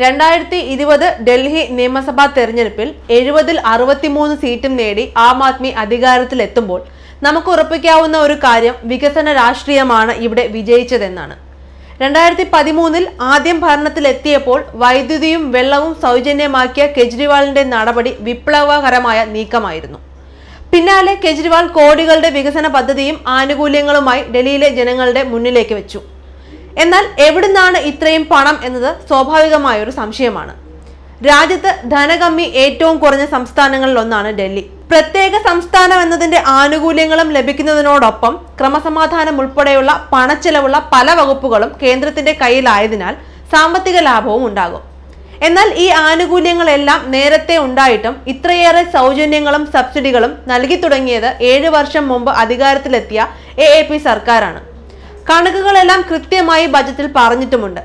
രണ്ടായിരത്തി ഇരുപത് ഡൽഹി നിയമസഭാ തെരഞ്ഞെടുപ്പിൽ എഴുപതിൽ അറുപത്തിമൂന്ന് സീറ്റും നേടി ആം ആദ്മി അധികാരത്തിലെത്തുമ്പോൾ നമുക്ക് ഉറപ്പിക്കാവുന്ന ഒരു കാര്യം വികസന രാഷ്ട്രീയമാണ് ഇവിടെ വിജയിച്ചതെന്നാണ് രണ്ടായിരത്തി പതിമൂന്നിൽ ആദ്യം ഭരണത്തിലെത്തിയപ്പോൾ വൈദ്യുതിയും വെള്ളവും സൗജന്യമാക്കിയ കെജ്രിവാളിന്റെ നടപടി വിപ്ലവകരമായ നീക്കമായിരുന്നു പിന്നാലെ കെജ്രിവാൾ കോടികളുടെ വികസന പദ്ധതിയും ആനുകൂല്യങ്ങളുമായി ഡൽഹിയിലെ ജനങ്ങളുടെ മുന്നിലേക്ക് വെച്ചു എന്നാൽ എവിടുന്നാണ് ഇത്രയും പണം എന്നത് ഒരു സംശയമാണ് രാജ്യത്ത് ധനകമ്മി ഏറ്റവും കുറഞ്ഞ സംസ്ഥാനങ്ങളിൽ ഒന്നാണ് ഡൽഹി പ്രത്യേക സംസ്ഥാനം എന്നതിന്റെ ആനുകൂല്യങ്ങളും ലഭിക്കുന്നതിനോടൊപ്പം ക്രമസമാധാനം ഉൾപ്പെടെയുള്ള പണച്ചെലവുള്ള പല വകുപ്പുകളും കേന്ദ്രത്തിന്റെ കയ്യിലായതിനാൽ സാമ്പത്തിക ലാഭവും ഉണ്ടാകും എന്നാൽ ഈ ആനുകൂല്യങ്ങളെല്ലാം നേരത്തെ ഉണ്ടായിട്ടും ഇത്രയേറെ സൗജന്യങ്ങളും സബ്സിഡികളും നൽകി തുടങ്ങിയത് ഏഴ് വർഷം മുമ്പ് അധികാരത്തിലെത്തിയ എ സർക്കാരാണ് കണക്കുകളെല്ലാം കൃത്യമായി ബജറ്റിൽ പറഞ്ഞിട്ടുമുണ്ട്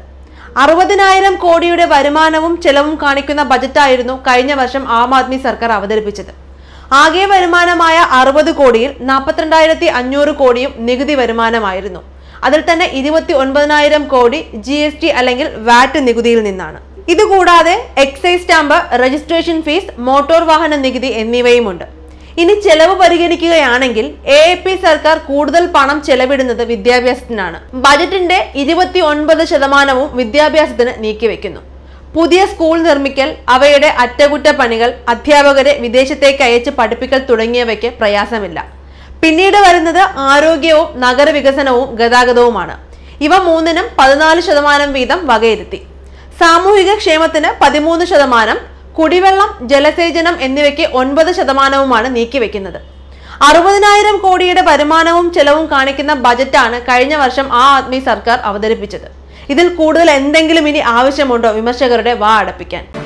അറുപതിനായിരം കോടിയുടെ വരുമാനവും ചെലവും കാണിക്കുന്ന ബജറ്റായിരുന്നു കഴിഞ്ഞ വർഷം ആം ആദ്മി സർക്കാർ അവതരിപ്പിച്ചത് ആകെ വരുമാനമായ അറുപത് കോടിയിൽ നാൽപ്പത്തിരണ്ടായിരത്തി അഞ്ഞൂറ് കോടിയും നികുതി വരുമാനമായിരുന്നു അതിൽ തന്നെ ഇരുപത്തി ഒൻപതിനായിരം കോടി ജി എസ് ടി അല്ലെങ്കിൽ വാറ്റ് നികുതിയിൽ നിന്നാണ് ഇതുകൂടാതെ excise stamp registration fees motor വാഹന നികുതി എന്നിവയുമുണ്ട് ഇനി ചെലവ് പരിഗണിക്കുകയാണെങ്കിൽ എ പി സർക്കാർ കൂടുതൽ പണം ചെലവിടുന്നത് വിദ്യാഭ്യാസത്തിനാണ് ബജറ്റിന്റെ ഇരുപത്തി ഒൻപത് ശതമാനവും വിദ്യാഭ്യാസത്തിന് നീക്കിവെക്കുന്നു പുതിയ സ്കൂൾ നിർമ്മിക്കൽ അവയുടെ അറ്റകുറ്റപ്പണികൾ അധ്യാപകരെ വിദേശത്തേക്ക് അയച്ച് പഠിപ്പിക്കൽ തുടങ്ങിയവയ്ക്ക് പ്രയാസമില്ല പിന്നീട് വരുന്നത് ആരോഗ്യവും നഗരവികസനവും ഗതാഗതവുമാണ് ഇവ മൂന്നിനും പതിനാല് ശതമാനം വീതം വകയിരുത്തി സാമൂഹിക ക്ഷേമത്തിന് പതിമൂന്ന് ശതമാനം കുടിവെള്ളം ജലസേചനം എന്നിവയ്ക്ക് ഒൻപത് ശതമാനവുമാണ് നീക്കിവെക്കുന്നത് അറുപതിനായിരം കോടിയുടെ വരുമാനവും ചെലവും കാണിക്കുന്ന ബജറ്റാണ് കഴിഞ്ഞ വർഷം ആം ആദ്മി സർക്കാർ അവതരിപ്പിച്ചത് ഇതിൽ കൂടുതൽ എന്തെങ്കിലും ഇനി ആവശ്യമുണ്ടോ വിമർശകരുടെ വാ അടപ്പിക്കാൻ